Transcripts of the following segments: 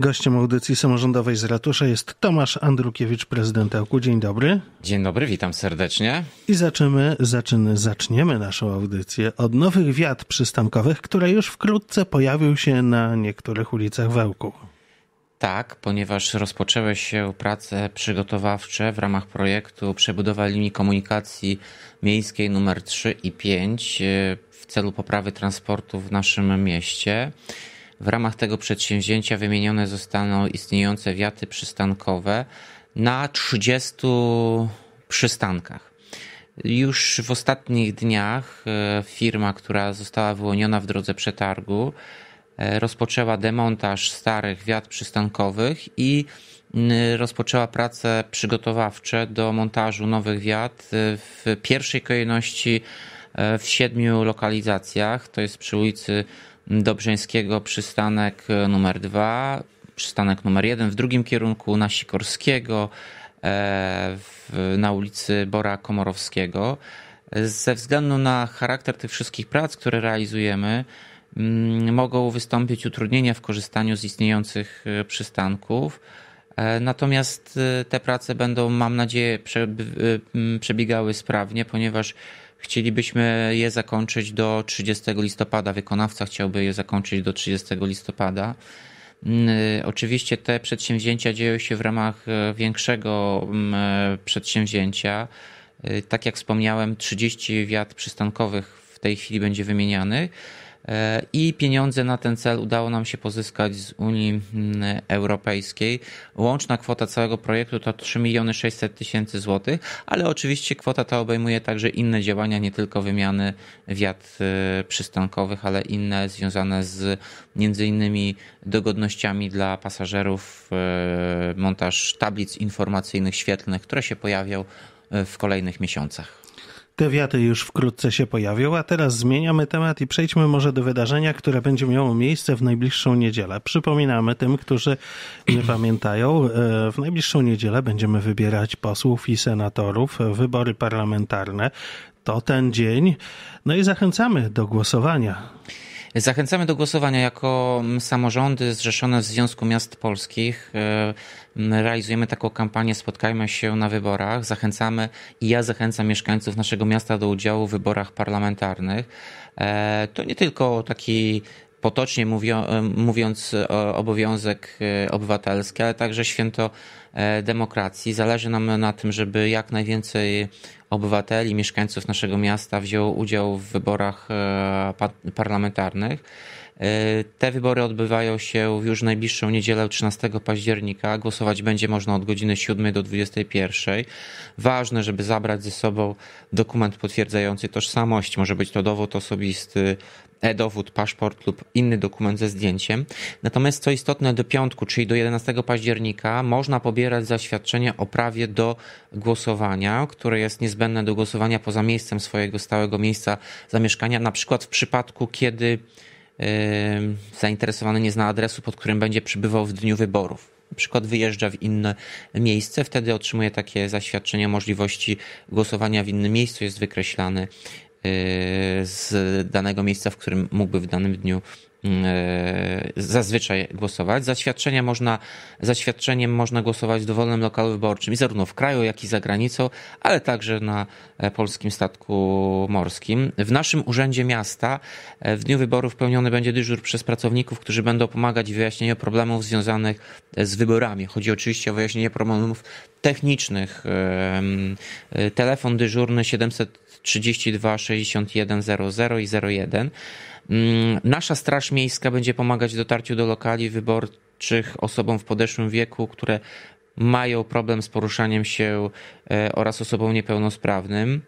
Gościem audycji samorządowej z ratusza jest Tomasz Andrukiewicz, prezydent EłKu. Dzień dobry. Dzień dobry, witam serdecznie. I zaczymy, zaczyn, zaczniemy naszą audycję od nowych wiat przystankowych, które już wkrótce pojawią się na niektórych ulicach Wełku. Tak, ponieważ rozpoczęły się prace przygotowawcze w ramach projektu przebudowa linii komunikacji miejskiej numer 3 i 5 e, w celu poprawy transportu w naszym mieście. W ramach tego przedsięwzięcia wymienione zostaną istniejące wiaty przystankowe na 30 przystankach. Już w ostatnich dniach e, firma, która została wyłoniona w drodze przetargu, e, rozpoczęła demontaż starych wiat przystankowych i rozpoczęła prace przygotowawcze do montażu nowych wiat e, w pierwszej kolejności w siedmiu lokalizacjach. To jest przy ulicy Dobrzeńskiego przystanek e, numer dwa, przystanek numer jeden w drugim kierunku na Sikorskiego e, w, na ulicy Bora Komorowskiego. Ze względu na charakter tych wszystkich prac, które realizujemy, mm, mogą wystąpić utrudnienia w korzystaniu z istniejących e, przystanków. Natomiast te prace będą, mam nadzieję, przebiegały sprawnie, ponieważ Chcielibyśmy je zakończyć do 30 listopada. Wykonawca chciałby je zakończyć do 30 listopada. Mm, y, oczywiście te przedsięwzięcia dzieją się w ramach e, większego mm, e, przedsięwzięcia. Y, tak jak wspomniałem, 30 wiat przystankowych w tej chwili będzie wymienianych. E, i pieniądze na ten cel udało nam się pozyskać z Unii mm, Europejskiej. Łączna kwota całego projektu to 3 miliony 600 tysięcy złotych, ale oczywiście kwota ta obejmuje także inne działania, nie tylko wymiany wiat e, przystankowych, ale inne związane z między innymi dogodnościami dla pasażerów, e, montaż tablic informacyjnych, świetlnych, które się pojawią w kolejnych miesiącach. Te wiaty już wkrótce się pojawią, a teraz zmieniamy temat i przejdźmy może do wydarzenia, które będzie miało miejsce w najbliższą niedzielę. Przypominamy tym, którzy nie pamiętają, e, w najbliższą niedzielę będziemy wybierać posłów i senatorów, wybory parlamentarne. To ten dzień. No i zachęcamy do głosowania. Zachęcamy do głosowania jako mm, samorządy zrzeszone w Związku Miast Polskich. E, mm, realizujemy taką kampanię Spotkajmy się na wyborach. Zachęcamy i ja zachęcam mieszkańców naszego miasta do udziału w wyborach parlamentarnych. E, to nie tylko taki potocznie e, mówiąc e, obowiązek e, obywatelski, ale także święto demokracji. Zależy nam na tym, żeby jak najwięcej obywateli, mieszkańców naszego miasta wzięło udział w wyborach parlamentarnych. E, te wybory odbywają się już najbliższą niedzielę 13 października. Głosować będzie można od godziny 7 do 21. Ważne, żeby zabrać ze sobą dokument potwierdzający tożsamość. Może być to dowód osobisty, e-dowód, paszport lub inny dokument ze zdjęciem. Natomiast co istotne, do piątku, czyli do 11 października, można pobierać zaświadczenie o prawie do głosowania, które jest niezbędne do głosowania poza miejscem swojego stałego miejsca zamieszkania, na przykład w przypadku, kiedy zainteresowany nie zna adresu, pod którym będzie przybywał w dniu wyborów. Na przykład wyjeżdża w inne miejsce, wtedy otrzymuje takie zaświadczenie możliwości głosowania w innym miejscu, jest wykreślany y, z danego miejsca, w którym mógłby w danym dniu E, zazwyczaj głosować. Zaświadczenie można, zaświadczeniem można głosować w dowolnym lokalu wyborczym, i zarówno w kraju, jak i za granicą, ale także na e, polskim statku morskim. W naszym Urzędzie Miasta e, w dniu wyborów pełniony będzie dyżur przez pracowników, którzy będą pomagać w wyjaśnieniu problemów związanych z wyborami. Chodzi oczywiście o wyjaśnienie problemów technicznych. Telefon dyżurny 700 32 61 00 i 01. Mm, nasza Straż Miejska będzie pomagać w dotarciu do lokali wyborczych osobom w podeszłym wieku, które mają problem z poruszaniem się e, oraz osobom niepełnosprawnym.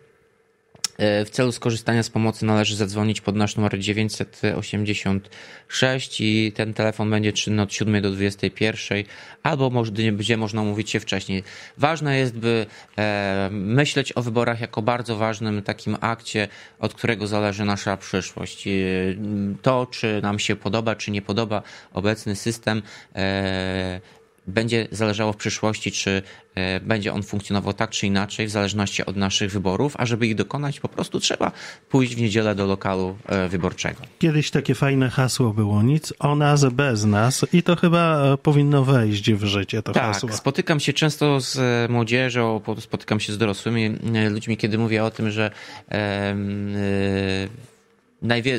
E, w celu skorzystania z pomocy należy zadzwonić pod nasz numer 986 i ten telefon będzie czynny od 7 do 21, albo może, gdzie można mówić się wcześniej. Ważne jest, by e, myśleć o wyborach jako bardzo ważnym takim akcie, od którego zależy nasza przyszłość. Mm, to, czy nam się podoba, czy nie podoba obecny system, e, będzie zależało w przyszłości, czy e, będzie on funkcjonował tak czy inaczej, w zależności od naszych wyborów, a żeby ich dokonać, po prostu trzeba pójść w niedzielę do lokalu e, wyborczego. Kiedyś takie fajne hasło było, nic o nas bez nas i to chyba e, powinno wejść w życie, to tak, hasło. spotykam się często z młodzieżą, spotykam się z dorosłymi ludźmi, kiedy mówię o tym, że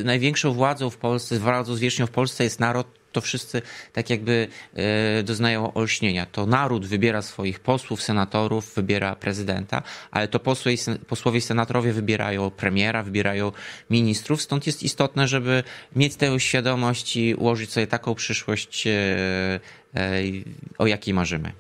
największą władzą w Polsce, władzą zwierzchnią w Polsce jest naród, to wszyscy tak jakby e, doznają olśnienia. To naród wybiera swoich posłów, senatorów, wybiera prezydenta, ale to posłowie, posłowie i senatorowie wybierają premiera, wybierają ministrów. Stąd jest istotne, żeby mieć tę świadomość i ułożyć sobie taką przyszłość, e, e, o jakiej marzymy.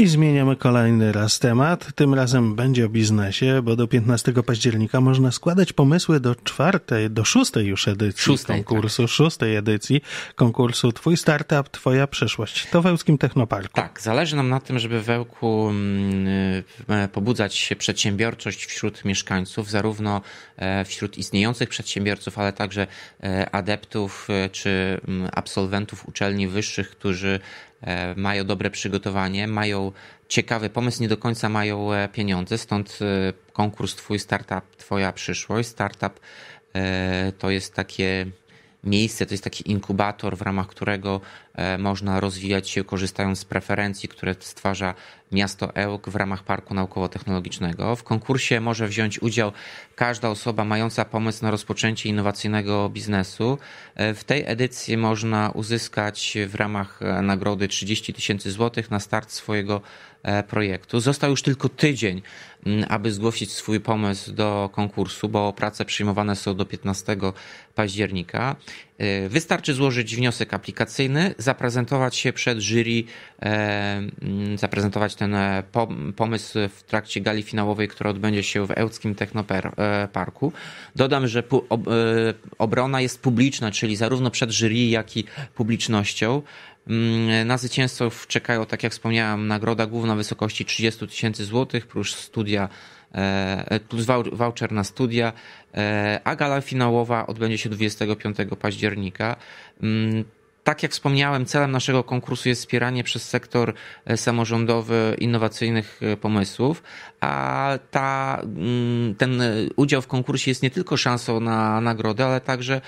I zmieniamy kolejny raz temat. Tym razem będzie o biznesie, bo do 15 października można składać pomysły do czwartej, do szóstej już edycji szóstej, tak. konkursu, tak. szóstej edycji konkursu Twój Startup, Twoja Przyszłość. To Wełskim Technoparku. Tak, zależy nam na tym, żeby Wełku mm, e, pobudzać przedsiębiorczość wśród mieszkańców, zarówno e, wśród istniejących przedsiębiorców, ale także e, adeptów czy mm, absolwentów uczelni wyższych, którzy E, mają dobre przygotowanie, mają ciekawy pomysł, nie do końca mają e, pieniądze, stąd e, konkurs Twój Startup, Twoja przyszłość. Startup to jest takie miejsce, to jest taki inkubator, w ramach którego E, można rozwijać się korzystając z preferencji, które stwarza miasto Ełk w ramach Parku Naukowo-Technologicznego. W konkursie może wziąć udział każda osoba mająca pomysł na rozpoczęcie innowacyjnego biznesu. E, w tej edycji można uzyskać w ramach e, nagrody 30 tysięcy złotych na start swojego projektu. Został już tylko tydzień, aby zgłosić swój pomysł do konkursu, bo prace przyjmowane są do 15 października. E, wystarczy złożyć wniosek aplikacyjny, zaprezentować się przed jury, e, mm, zaprezentować ten e, pomysł w trakcie gali finałowej, która odbędzie się w Ełckim Technoparku. Dodam, że obrona jest publiczna, czyli zarówno przed jury, jak i publicznością. Mm, na zwycięzców czekają, tak jak wspomniałem, nagroda główna w wysokości 30 tysięcy złotych, plus studia E, e, plus voucher na studia, e, a gala finałowa odbędzie się 25 października. Mm, tak jak wspomniałem, celem naszego konkursu jest wspieranie przez sektor samorządowy innowacyjnych pomysłów, a ta, mm, ten udział w konkursie jest nie tylko szansą na nagrodę, ale także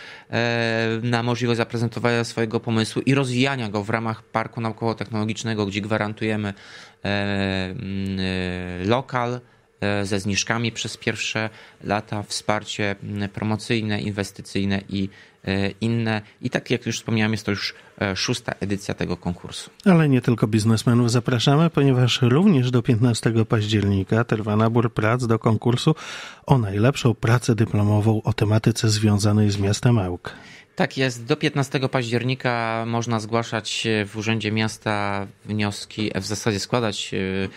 na możliwość zaprezentowania swojego pomysłu i rozwijania go w ramach Parku Naukowo-Technologicznego, gdzie gwarantujemy mm, lokal, E, ze zniżkami przez pierwsze lata, wsparcie promocyjne, inwestycyjne i e, inne. I tak jak już wspomniałem, jest to już e, szósta edycja tego konkursu. Ale nie tylko biznesmenów zapraszamy, ponieważ również do 15 października trwa nabór prac do konkursu o najlepszą pracę dyplomową o tematyce związanej z miastem Ełk. Tak jest. Do 15 października można zgłaszać w Urzędzie Miasta wnioski, w zasadzie składać y,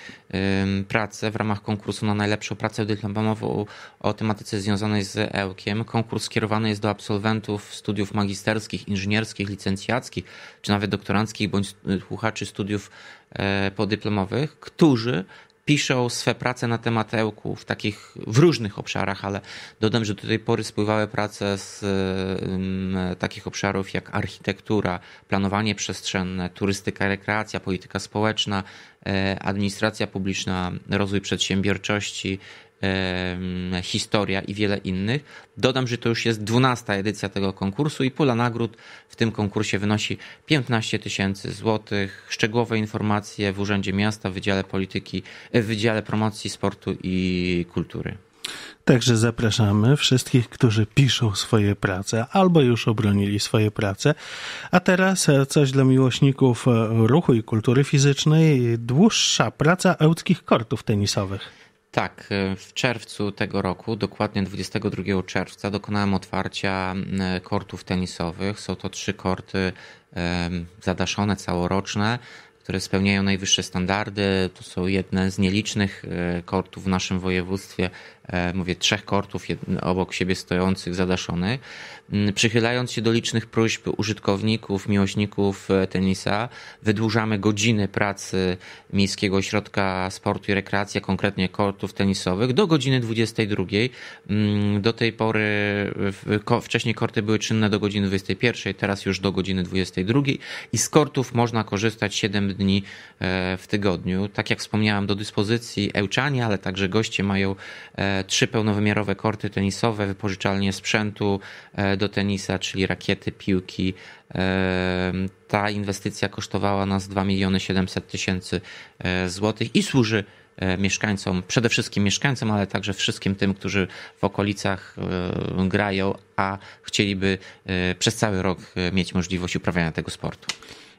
y, pracę w ramach konkursu na najlepszą pracę dyplomową o tematyce związanej z ełkiem. Konkurs skierowany jest do absolwentów studiów magisterskich, inżynierskich, licencjackich, czy nawet doktoranckich, bądź y, słuchaczy studiów e, podyplomowych, którzy piszą swe prace na temat ełku w takich, w różnych obszarach, ale dodam, że do tej pory spływały prace z takich obszarów jak architektura, planowanie przestrzenne, turystyka, rekreacja, polityka społeczna, e, administracja publiczna, rozwój przedsiębiorczości, historia i wiele innych. Dodam, że to już jest 12 edycja tego konkursu i pula nagród w tym konkursie wynosi 15 tysięcy złotych. Szczegółowe informacje w Urzędzie Miasta, w Wydziale Polityki, e, w Wydziale Promocji Sportu i Kultury. Także zapraszamy wszystkich, którzy piszą swoje prace albo już obronili swoje prace. A teraz e, coś dla miłośników e, ruchu i kultury fizycznej. Dłuższa praca ełckich kortów tenisowych. Tak, e, w czerwcu tego roku, dokładnie 22 czerwca, dokonałem otwarcia kortów tenisowych. Są to trzy korty zadaszone, całoroczne, które spełniają najwyższe standardy. To są jedne z nielicznych e, kortów w naszym województwie. E, mówię trzech kortów obok siebie stojących, zadaszonych. Mm, przychylając się do licznych próśb użytkowników, miłośników e, tenisa, wydłużamy godziny pracy Miejskiego Ośrodka Sportu i Rekreacji, konkretnie kortów tenisowych, do godziny 22. Mm, do tej pory, wcześniej korty były czynne do godziny 21, teraz już do godziny 22 i z kortów można korzystać 7 dni e, w tygodniu. Tak jak wspomniałam, do dyspozycji Ełczanie, ale także goście mają e, trzy pełnowymiarowe korty tenisowe, wypożyczalnie sprzętu e, do tenisa, czyli rakiety, piłki. Ta inwestycja kosztowała nas 2 miliony 700 tysięcy złotych i służy mieszkańcom, przede wszystkim mieszkańcom, ale także wszystkim tym, którzy w okolicach grają, a chcieliby przez cały rok mieć możliwość uprawiania tego sportu.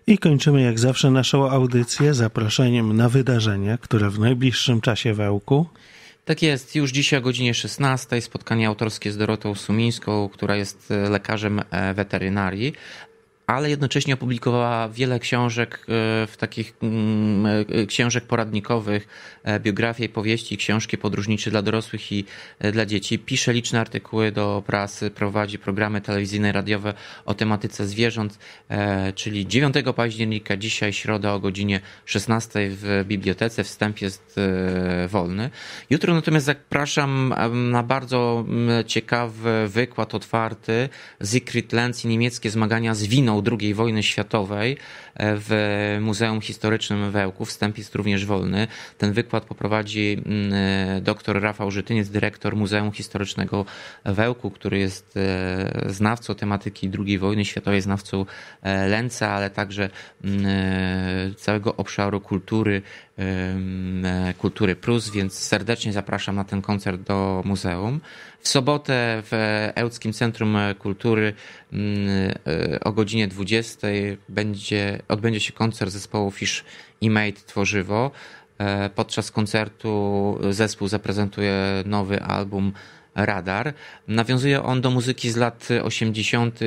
I kończymy jak zawsze naszą audycję zaproszeniem na wydarzenie, które w najbliższym czasie w Ełku. Tak jest, już dzisiaj o godzinie 16 spotkanie autorskie z Dorotą Sumińską, która jest lekarzem e, weterynarii, ale jednocześnie opublikowała wiele książek, e, w takich mm, e, książek poradnikowych, e, biografie, powieści, książki podróżnicze dla dorosłych i dla dzieci. Pisze liczne artykuły do prasy, prowadzi programy telewizyjne, radiowe o tematyce zwierząt, czyli 9 października, dzisiaj środa o godzinie 16 w bibliotece. Wstęp jest wolny. Jutro natomiast zapraszam na bardzo mm, ciekawy wykład otwarty Siegfried Lenz i niemieckie zmagania z winą ruiną II wojny światowej e, w Muzeum Historycznym Wełku. Wstęp jest również wolny. Ten wykład poprowadzi mm, e, dr Rafał Żytyniec, dyrektor Muzeum Historycznego Wełku, który jest e, znawcą tematyki II wojny światowej, znawcą Lęca, ale także mm, całego obszaru kultury Kultury Plus, więc serdecznie zapraszam na ten koncert do muzeum. W sobotę w Ełckim Centrum Kultury mm, e, o godzinie 20 będzie, odbędzie się koncert zespołu Fish i Made Tworzywo. E, podczas koncertu zespół zaprezentuje nowy album Radar. Nawiązuje on do muzyki z lat 80.,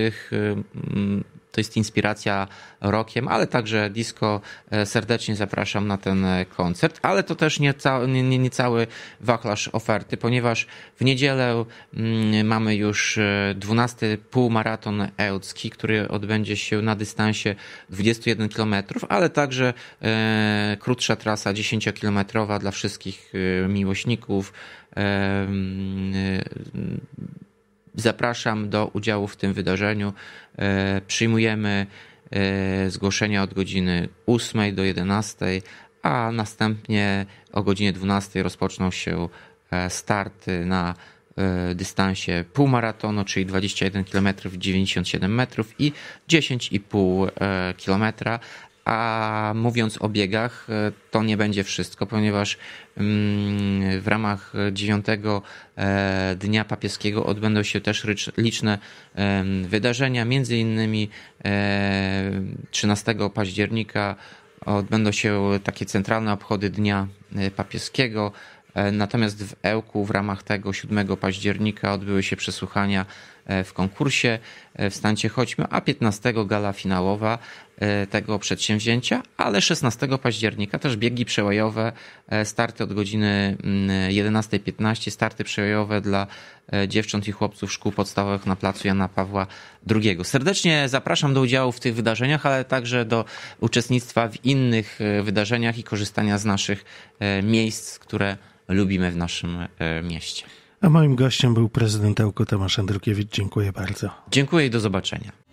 to jest inspiracja rokiem, ale także disco. E, serdecznie zapraszam na ten e, koncert, ale to też nie, ca- nie, nie, nie cały wachlarz oferty, ponieważ w niedzielę mm, mamy już 12 e, półmaraton ełcki, który odbędzie się na dystansie 21 km, ale także e, krótsza trasa 10-kilometrowa dla wszystkich miłośników e, mm, e, Zapraszam do udziału w tym wydarzeniu. E, przyjmujemy e, zgłoszenia od godziny 8 do 11, a następnie o godzinie 12 rozpoczną się e, starty na dystansie półmaratonu, czyli 21 km 97 metrów i 10,5 km, a mówiąc o biegach, e, to nie będzie wszystko, ponieważ mm, w ramach dziewiątego e, Dnia Papieskiego odbędą się też liczne wydarzenia, między innymi 13 e, października odbędą się takie centralne obchody Dnia Papieskiego. Natomiast w Ełku w ramach tego 7 października odbyły się przesłuchania E, w konkursie e, w Stancie Chodźmy, a 15 gala finałowa e, tego przedsięwzięcia, ale 16 października też biegi przełajowe, starty od godziny 11.15, mm, starty przełajowe dla dziewcząt i chłopców szkół podstawowych na placu Jana Pawła II. Serdecznie zapraszam do udziału w tych wydarzeniach, ale także do uczestnictwa w innych wydarzeniach i korzystania z naszych miejsc, które lubimy w naszym mieście. A moim gościem był prezydent Ełko Tomasz Andrukiewicz. Dziękuję bardzo. Dziękuję i do zobaczenia.